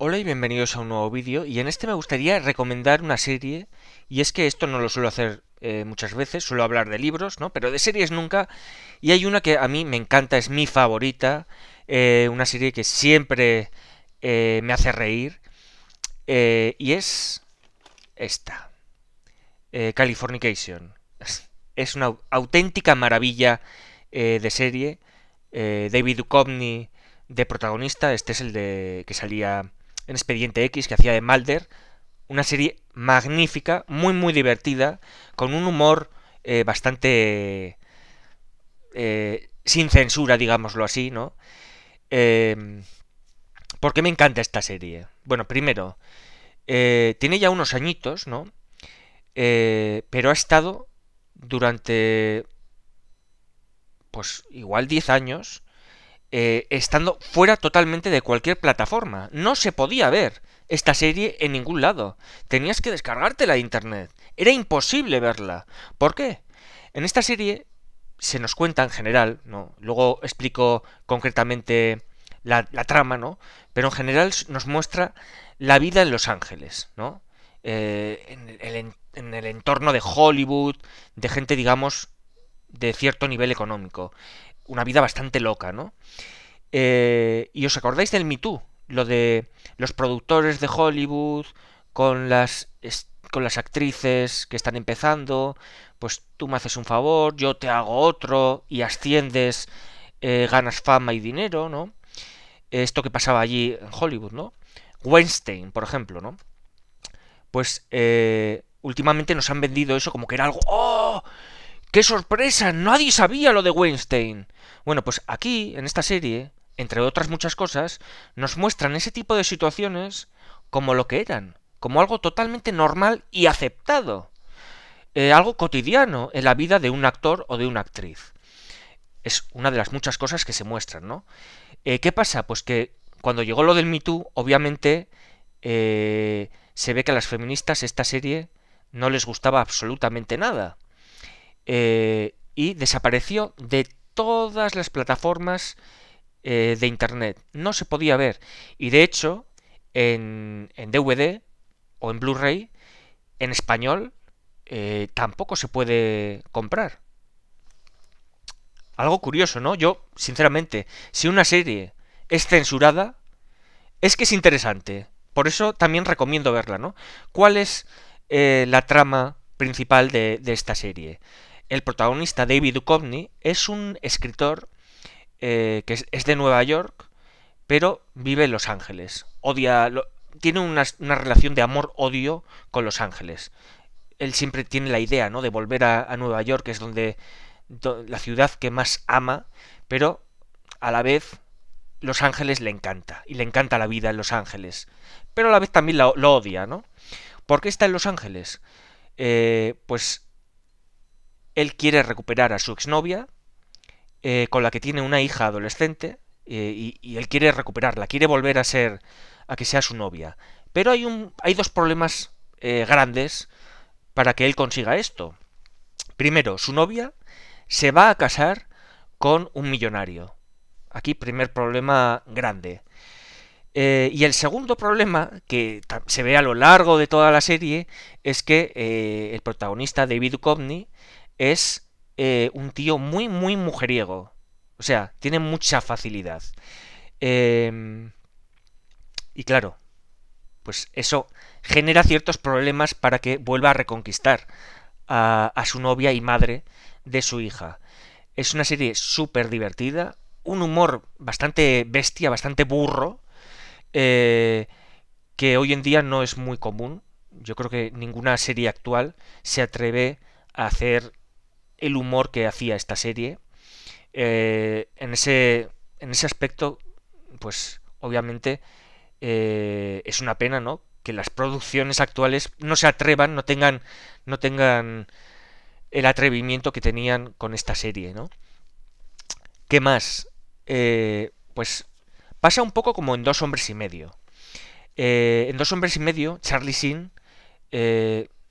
Hola y bienvenidos a un nuevo vídeo y en este me gustaría recomendar una serie y es que esto no lo suelo hacer eh, muchas veces, suelo hablar de libros, ¿no? Pero de series nunca y hay una que a mí me encanta, es mi favorita, eh, una serie que siempre eh, me hace reír y es esta, Californication. Es una auténtica maravilla de serie, David Duchovny de protagonista, este es el de que salía en Expediente X que hacía de Mulder, una serie magnífica, muy muy divertida, con un humor eh, bastante eh, sin censura, digámoslo así, ¿no? Porque em, ¿Por qué me encanta esta serie? Bueno, primero, eh, tiene ya unos añitos, ¿no? pero ha estado durante, pues igual 10 años, eh, estando fuera totalmente de cualquier plataforma. No se podía ver esta serie en ningún lado. Tenías que descargarte la internet. Era imposible verla. ¿Por qué? En esta serie se nos cuenta en general, ¿no? Luego explico concretamente la, trama, ¿no? Pero en general nos muestra la vida en Los Ángeles, ¿no? Eh, en, el, en, el, entorno de Hollywood, de gente, digamos, de cierto nivel económico una vida bastante loca, ¿no? Eh, y os acordáis del Me lo de los productores de Hollywood con las, con las actrices que están empezando, pues tú me haces un favor, yo te hago otro y asciendes, eh, ganas fama y dinero, ¿no? Esto que pasaba allí en Hollywood, ¿no? Weinstein, por ejemplo, ¿no? Pues eh, últimamente nos han vendido eso como que era algo, ¡oh! ¡Qué sorpresa! Nadie sabía lo de Weinstein. Bueno, pues aquí, en esta serie, entre otras muchas cosas, nos muestran ese tipo de situaciones como lo que eran, como algo totalmente normal y aceptado. Eh, algo cotidiano en la vida de un actor o de una actriz. Es una de las muchas cosas que se muestran, ¿no? Eh, ¿Qué pasa? Pues que cuando llegó lo del Me obviamente eh, se ve que a las feministas esta serie no les gustaba absolutamente nada. Eh, y desapareció de todas las plataformas eh, de Internet. No se podía ver. Y de hecho, en, DVD o en Blu-ray, en español, eh, tampoco se puede comprar. Algo curioso, ¿no? Yo, sinceramente, si una serie es censurada, es que es interesante. Por eso también recomiendo verla, ¿no? ¿Cuál es la trama principal de esta serie? el protagonista David Duchovny es un escritor eh, que es, de Nueva York, pero vive en Los Ángeles. Odia, tiene una, relación de amor-odio con Los Ángeles. Él siempre tiene la idea, ¿no? De volver a, Nueva York, que es donde, la ciudad que más ama, pero a la vez Los Ángeles le encanta y le encanta la vida en Los Ángeles, pero a la vez también lo, odia, ¿no? ¿Por qué está en Los Ángeles? Eh, pues él quiere recuperar a su exnovia, eh, con la que tiene una hija adolescente, eh, y, él quiere recuperarla, quiere volver a ser, a que sea su novia. Pero hay, un, hay dos problemas eh, grandes para que él consiga esto. Primero, su novia se va a casar con un millonario. Aquí primer problema grande. y el segundo problema, que se ve a lo largo de toda la serie, es que el protagonista David Duchovny es eh, un tío muy, muy mujeriego. O sea, tiene mucha facilidad. Em, y claro, pues eso genera ciertos problemas para que vuelva a reconquistar a, su novia y madre de su hija. Es una serie súper divertida, un humor bastante bestia, bastante burro, eh, que hoy en día no es muy común. Yo creo que ninguna serie actual se atreve a hacer el humor que hacía esta serie. Eh, en, ese, en ese aspecto, pues obviamente eh, es una pena, ¿no? Que las producciones actuales no se atrevan, no tengan, no tengan el atrevimiento que tenían con esta serie, ¿no? ¿Qué más? Eh, pues pasa un poco como en Dos Hombres y Medio. en Dos Hombres y Medio, Charlie Sin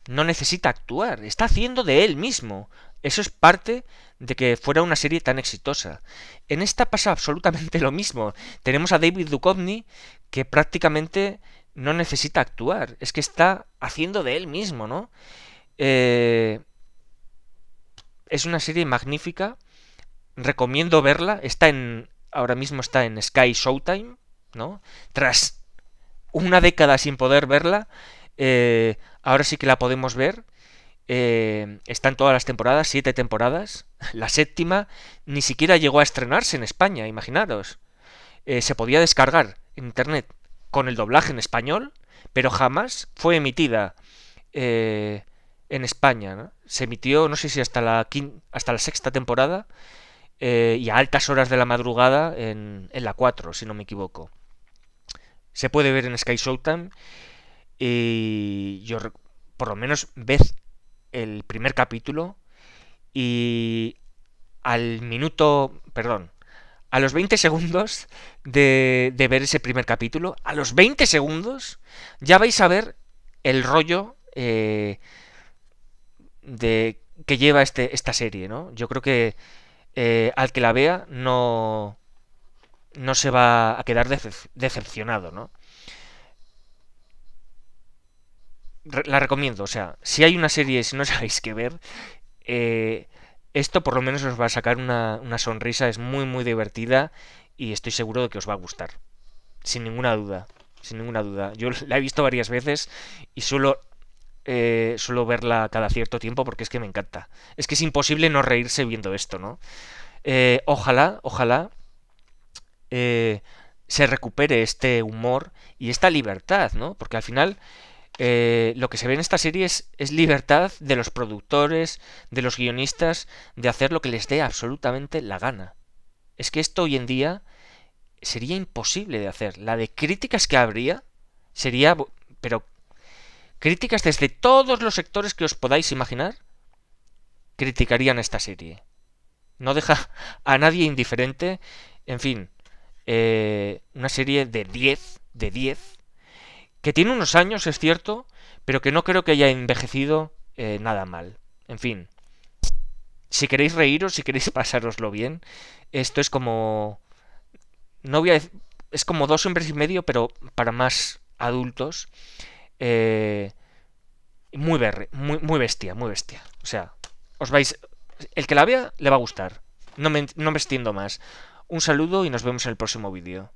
no necesita actuar, está haciendo de él mismo. Eso es parte de que fuera una serie tan exitosa. En esta pasa absolutamente lo mismo. Tenemos a David Duchovny que prácticamente no necesita actuar, es que está haciendo de él mismo, ¿no? Eh, es una serie magnífica, recomiendo verla, está en ahora mismo está en Sky Showtime, ¿no? Tras una década sin poder verla, eh, ahora sí que la podemos ver. Eh, están todas las temporadas, siete temporadas. La séptima ni siquiera llegó a estrenarse en España, imaginaros. Eh, se podía descargar en Internet con el doblaje en español, pero jamás fue emitida en España. Se emitió, no sé si hasta la, hasta la sexta temporada y a altas horas de la madrugada en, la 4, si no me equivoco. Se puede ver en Sky Showtime y yo, por lo menos, ves el primer capítulo y al minuto, perdón, a los 20 segundos de, de, ver ese primer capítulo, a los 20 segundos ya vais a ver el rollo eh, de, que lleva este, esta serie, ¿no? Yo creo que eh, al que la vea no, no se va a quedar decepcionado, ¿no? la recomiendo. O sea, si hay una serie y si no sabéis qué ver, eh, esto por lo menos os va a sacar una, sonrisa. Es muy, muy divertida y estoy seguro de que os va a gustar. Sin ninguna duda. Sin ninguna duda. Yo la he visto varias veces y suelo, eh, suelo verla cada cierto tiempo porque es que me encanta. Es que es imposible no reírse viendo esto, ¿no? Eh, ojalá, ojalá se recupere este humor y esta libertad, ¿no? Porque al final eh, lo que se ve en esta serie es, libertad de los productores, de los guionistas, de hacer lo que les dé absolutamente la gana. Es que esto hoy en día sería imposible de hacer. La de críticas que habría sería, pero críticas desde todos los sectores que os podáis imaginar, criticarían esta serie. No deja a nadie indiferente. En fin, eh, una serie de 10, de 10, que tiene unos años, es cierto, pero que no creo que haya envejecido eh, nada mal. En fin, si queréis reíros, si queréis pasároslo bien, esto es como... No voy a Es como dos hombres y medio, pero para más adultos. Eh, muy, muy, bestia, muy bestia. O sea, os vais... El que la vea le va a gustar. No me, no me extiendo más. Un saludo y nos vemos en el próximo vídeo.